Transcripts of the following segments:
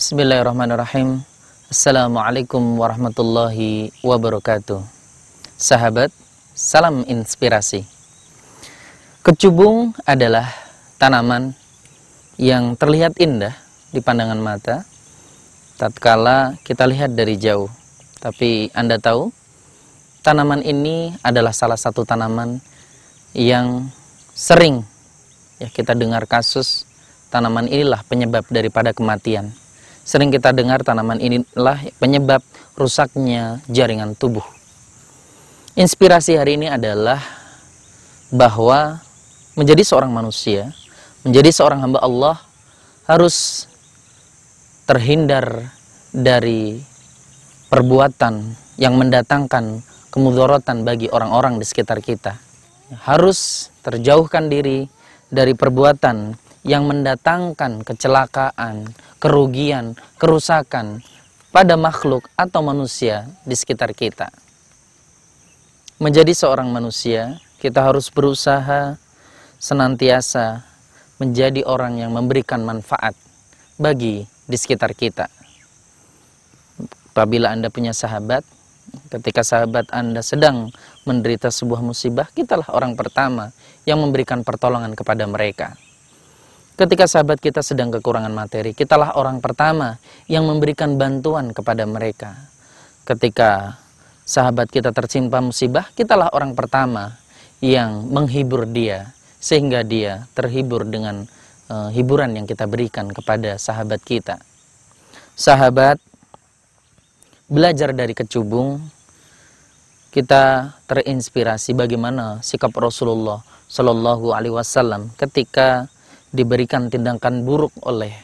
Bismillahirrahmanirrahim. Assalamualaikum warahmatullahi wabarakatuh. Sahabat, salam inspirasi. Kecubung adalah tanaman yang terlihat indah di pandangan mata tatkala kita lihat dari jauh. Tapi Anda tahu, tanaman ini adalah salah satu tanaman yang sering ya kita dengar kasus tanaman inilah penyebab daripada kematian Sering kita dengar tanaman inilah penyebab rusaknya jaringan tubuh. Inspirasi hari ini adalah bahwa menjadi seorang manusia, menjadi seorang hamba Allah harus terhindar dari perbuatan yang mendatangkan kemudorotan bagi orang-orang di sekitar kita. Harus terjauhkan diri dari perbuatan yang mendatangkan kecelakaan, kerugian, kerusakan pada makhluk atau manusia di sekitar kita. Menjadi seorang manusia, kita harus berusaha senantiasa menjadi orang yang memberikan manfaat bagi di sekitar kita. Apabila Anda punya sahabat, ketika sahabat Anda sedang menderita sebuah musibah, kitalah orang pertama yang memberikan pertolongan kepada mereka. Ketika sahabat kita sedang kekurangan materi, kitalah orang pertama yang memberikan bantuan kepada mereka. Ketika sahabat kita tercimpa musibah, kitalah orang pertama yang menghibur dia sehingga dia terhibur dengan e, hiburan yang kita berikan kepada sahabat kita. Sahabat belajar dari kecubung kita terinspirasi bagaimana sikap Rasulullah Shallallahu Alaihi Wasallam ketika diberikan tindakan buruk oleh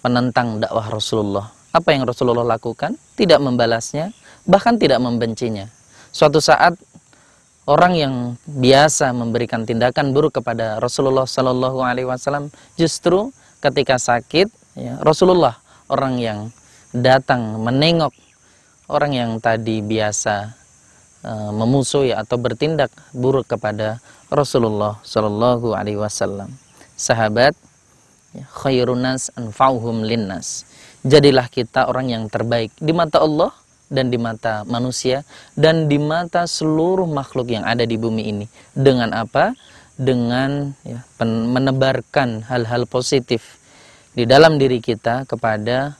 penentang dakwah Rasulullah. Apa yang Rasulullah lakukan? Tidak membalasnya, bahkan tidak membencinya. Suatu saat orang yang biasa memberikan tindakan buruk kepada Rasulullah Shallallahu Alaihi Wasallam justru ketika sakit ya, Rasulullah orang yang datang menengok orang yang tadi biasa e, memusuhi atau bertindak buruk kepada Rasulullah Shallallahu Alaihi Wasallam sahabat ya, khairunas anfa'uhum linnas. Jadilah kita orang yang terbaik di mata Allah dan di mata manusia dan di mata seluruh makhluk yang ada di bumi ini. Dengan apa? Dengan ya, menebarkan hal-hal positif di dalam diri kita kepada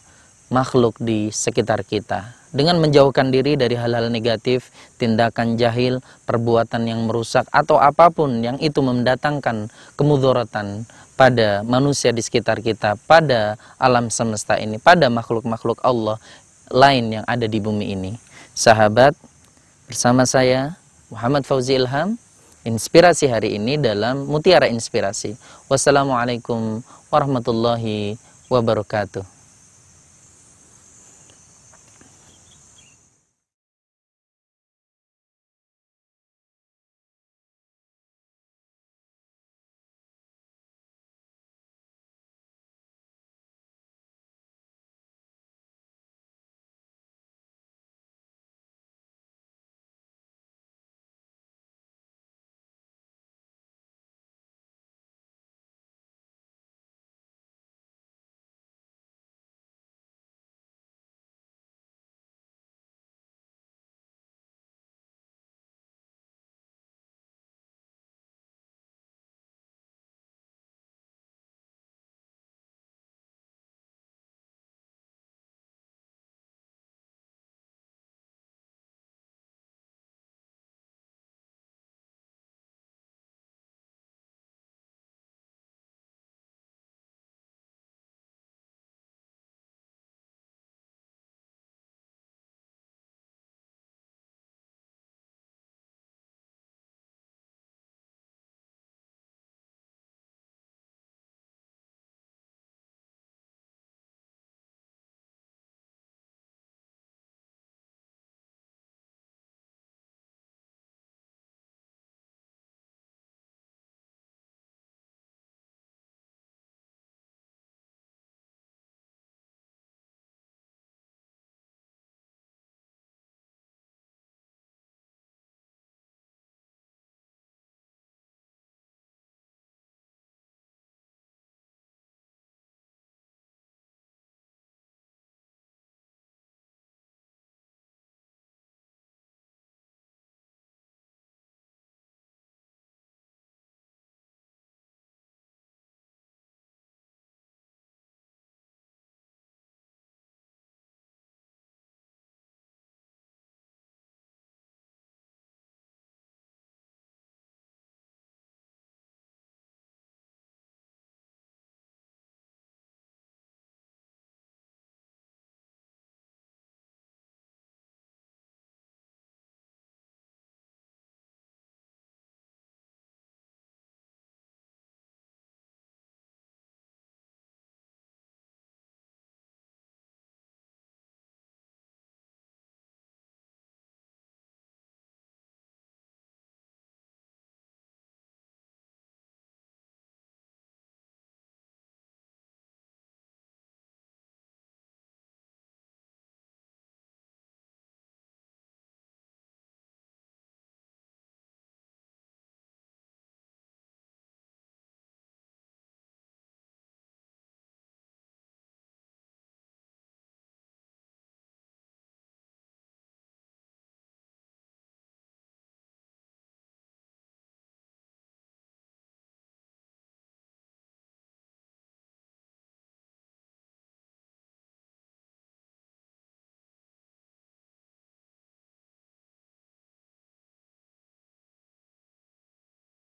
makhluk di sekitar kita dengan menjauhkan diri dari hal-hal negatif, tindakan jahil, perbuatan yang merusak atau apapun yang itu mendatangkan kemudhoratan pada manusia di sekitar kita, pada alam semesta ini, pada makhluk-makhluk Allah lain yang ada di bumi ini. Sahabat, bersama saya Muhammad Fauzi Ilham, inspirasi hari ini dalam Mutiara Inspirasi. Wassalamualaikum warahmatullahi wabarakatuh.